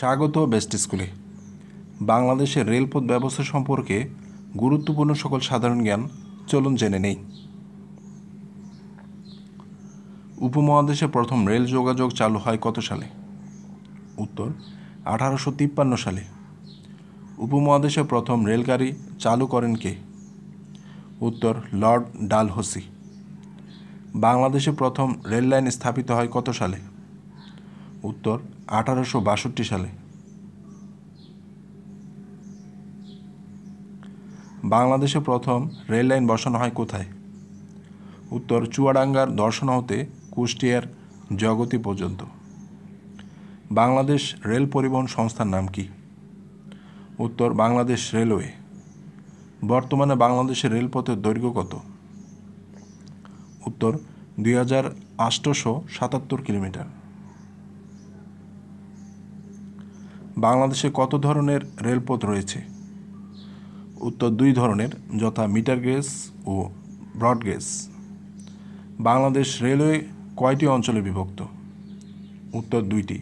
স্বাগত বেস্ট স্কুলে বাংলাদেশের রেলপথ ব্যবস্থা সম্পর্কে গুরুত্বপূর্ণ সকল সাধারণ জ্ঞান চলুন জেনে নেই উপমহাদেশে প্রথম রেল যোগাযোগ চালু হয় কত সালে উত্তর আঠারোশো তিপ্পান্ন সালে উপমহাদেশে প্রথম রেলগাড়ি চালু করেন কে উত্তর লর্ড ডালহসি বাংলাদেশে প্রথম রেল লাইন স্থাপিত হয় কত সালে উত্তর আঠারোশো সালে বাংলাদেশে প্রথম রেল লাইন বসানো হয় কোথায় উত্তর চুয়াডাঙ্গার দর্শন হতে কুষ্টিয়ার জগতি পর্যন্ত বাংলাদেশ রেল পরিবহন সংস্থার নাম কি উত্তর বাংলাদেশ রেলওয়ে বর্তমানে বাংলাদেশের রেলপথের দৈর্ঘ্য কত উত্তর দুই হাজার সাতাত্তর কিলোমিটার বাংলাদেশে কত ধরনের রেলপথ রয়েছে উত্তর দুই ধরনের যথা মিটার গেজ ও ব্রডগেজ বাংলাদেশ রেলওয়ে কয়টি অঞ্চলে বিভক্ত উত্তর দুইটি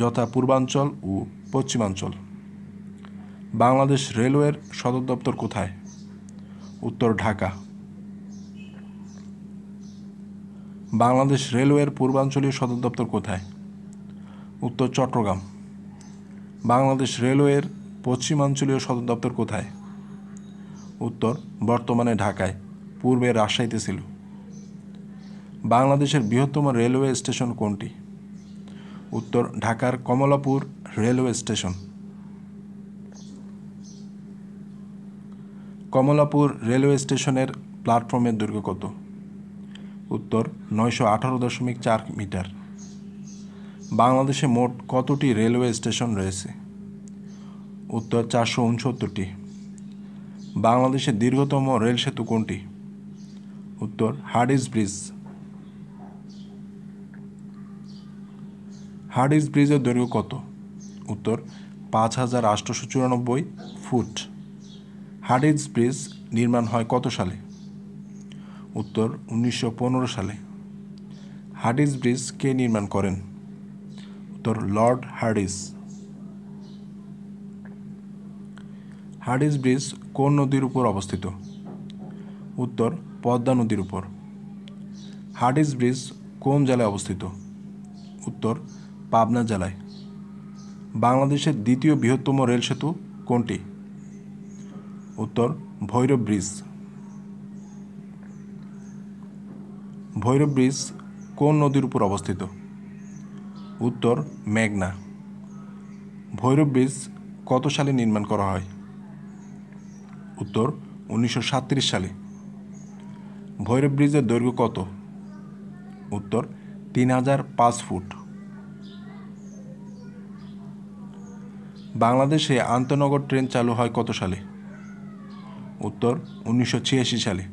যথা পূর্বাঞ্চল ও পশ্চিমাঞ্চল বাংলাদেশ রেলওয়ের সদর দপ্তর কোথায় উত্তর ঢাকা বাংলাদেশ রেলওয়ের পূর্বাঞ্চলীয় সদর দপ্তর কোথায় উত্তর চট্টগ্রাম বাংলাদেশ রেলওয়ের পশ্চিমাঞ্চলীয় সদর দপ্তর কোথায় উত্তর বর্তমানে ঢাকায় পূর্বে রাজশাহীতে ছিল বাংলাদেশের বৃহত্তম রেলওয়ে স্টেশন কোনটি উত্তর ঢাকার Kamalapur railway station Kamalapur railway স্টেশনের প্ল্যাটফর্মের দৈর্ঘ্য কত উত্তর নয়শো আঠারো দশমিক চার মিটার বাংলাদেশে মোট কতটি রেলওয়ে স্টেশন রয়েছে উত্তর চারশো উনসত্তরটি বাংলাদেশের দীর্ঘতম রেল সেতু কোনটি উত্তর হার্ডিস ব্রিজ হার্ডিস ব্রিজের দৈর্ঘ্য কত উত্তর পাঁচ হাজার আটশোশো চুরানব্বই ফুট হার্ডিস ব্রিজ নির্মাণ হয় কত সালে উত্তর উনিশশো সালে হার্ডিস ব্রিজ কে নির্মাণ করেন উত্তর লর্ড হার্ডিস হার্ডিস ব্রিজ কোন নদীর উপর অবস্থিত উত্তর পদ্মা নদীর উপর হার্ডিস ব্রিজ কোন জেলায় অবস্থিত উত্তর পাবনা জেলায় বাংলাদেশের দ্বিতীয় বৃহত্তম রেল সেতু কোনটি উত্তর ভৈরব ব্রিজ ভৈরব ব্রিজ কোন নদীর উপর অবস্থিত উত্তর মেঘনা ভৈরব ব্রিজ কত সালে নির্মাণ করা হয় উত্তর উনিশশো সালে ভৈরব ব্রিজের দৈর্ঘ্য কত উত্তর তিন হাজার পাঁচ ফুট বাংলাদেশে আন্তনগর ট্রেন চালু হয় কত সালে উত্তর উনিশশো সালে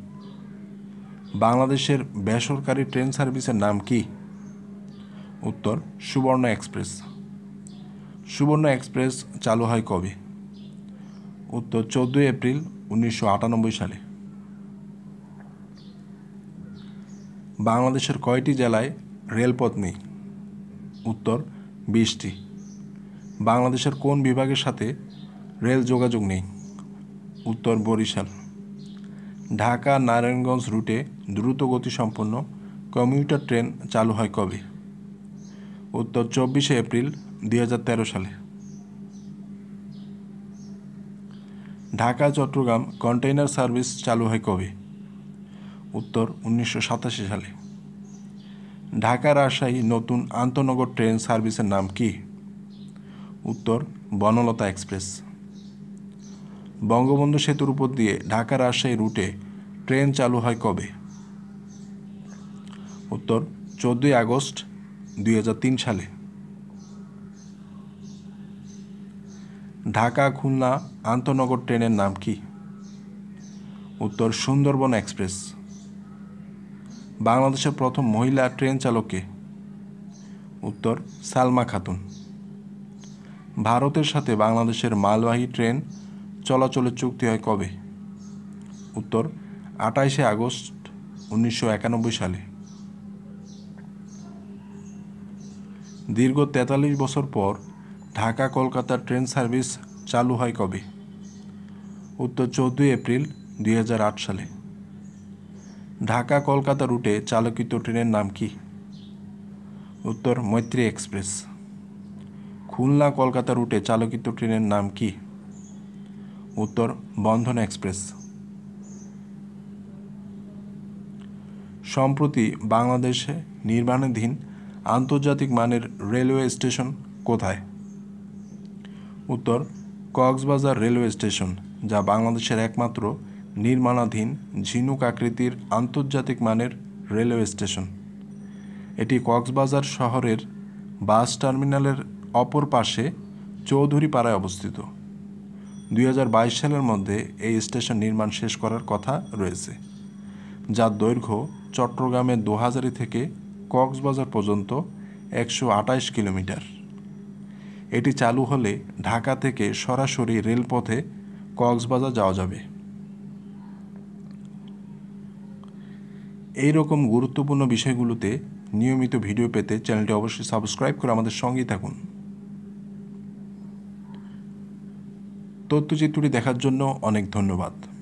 বাংলাদেশের বেসরকারি ট্রেন সার্ভিসের নাম কী উত্তর সুবর্ণ এক্সপ্রেস সুবর্ণ এক্সপ্রেস চালু হয় কবে উত্তর চোদ্দোই এপ্রিল উনিশশো সালে বাংলাদেশের কয়টি জেলায় রেলপথ নেই উত্তর বিশটি বাংলাদেশের কোন বিভাগের সাথে রেল যোগাযোগ নেই উত্তর বরিশাল ঢাকা নারায়ণগঞ্জ রুটে দ্রুত গতিসম্পন্ন কমিউটার ট্রেন চালু হয় কবে উত্তর চব্বিশে এপ্রিল দুই সালে ঢাকা চট্টগ্রাম কন্টেইনার সার্ভিস চালু হয় কবে উত্তর উনিশশো সালে ঢাকা রাজশাহী নতুন আন্তনগর ট্রেন সার্ভিসের নাম কি উত্তর বনলতা এক্সপ্রেস বঙ্গবন্ধু সেতুর উপর দিয়ে ঢাকা রাজশাহী রুটে ট্রেন চালু হয় কবে উত্তর চোদ্দোই আগস্ট দুই সালে ঢাকা খুলনা আন্তনগর ট্রেনের নাম কি উত্তর সুন্দরবন এক্সপ্রেস বাংলাদেশের প্রথম মহিলা ট্রেন চালককে উত্তর সালমা খাতুন ভারতের সাথে বাংলাদেশের মালবাহী ট্রেন চলাচলের চুক্তি হয় কবে উত্তর আটাইশে আগস্ট উনিশশো সালে দীর্ঘ ৪৩ বছর পর ঢাকা কলকাতা ট্রেন সার্ভিস চালু হয় কবে উত্তর চৌদ্দই এপ্রিল দুই সালে ঢাকা কলকাতা রুটে চালকিত ট্রেনের নাম কি উত্তর মৈত্রী এক্সপ্রেস খুলনা কলকাতা রুটে চালকিত ট্রেনের নাম কি উত্তর বন্ধন এক্সপ্রেস সম্প্রতি বাংলাদেশে নির্মাণাধীন আন্তর্জাতিক মানের রেলওয়ে স্টেশন কোথায় উত্তর কক্সবাজার রেলওয়ে স্টেশন যা বাংলাদেশের একমাত্র নির্মাণাধীন ঝিনুক আকৃতির আন্তর্জাতিক মানের রেলওয়ে স্টেশন এটি কক্সবাজার শহরের বাস টার্মিনালের অপর পাশে চৌধুরী পাড়ায় অবস্থিত দুই সালের মধ্যে এই স্টেশন নির্মাণ শেষ করার কথা রয়েছে যার দৈর্ঘ্য চট্টগ্রামের দু থেকে কক্সবাজার পর্যন্ত একশো আটাইশ কিলোমিটার এটি চালু হলে ঢাকা থেকে সরাসরি রেলপথে কক্সবাজার যাওয়া যাবে এই রকম গুরুত্বপূর্ণ বিষয়গুলোতে নিয়মিত ভিডিও পেতে চ্যানেলটি অবশ্যই সাবস্ক্রাইব করে আমাদের সঙ্গেই থাকুন তথ্যচিত্রটি দেখার জন্য অনেক ধন্যবাদ